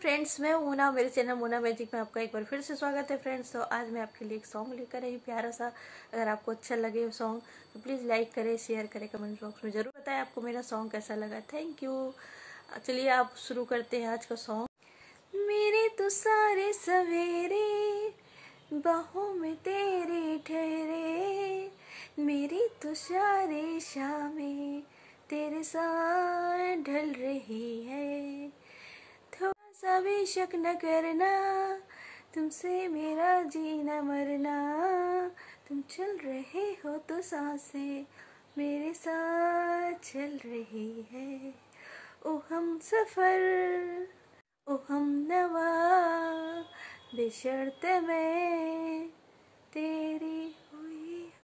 friends मैं मोना मेरे channel Mona magic में आपका एक बार फिर से स्वागत है फ्रेंड्स तो आज मैं आपके लिए एक सॉन्ग लेकर आई प्यारा सा अगर आपको अच्छा लगे वो सॉन्ग तो प्लीज़ लाइक करें शेयर करें कमेंट बॉक्स में ज़रूर बताएं आपको मेरा सॉन्ग कैसा लगा थैंक यू चलिए आप शुरू करते हैं आज का सॉन्ग मेरे तो सारे सवेरे बहू में तेरे ठहरे मेरी तो सारे शामे तेरे साथ ढल रहे सभी शक न करना तुमसे मेरा जीना मरना तुम चल रहे हो तो सांसे मेरे साथ चल रही है ओ हम सफ़र ओ हम नवा बेशर्त मैं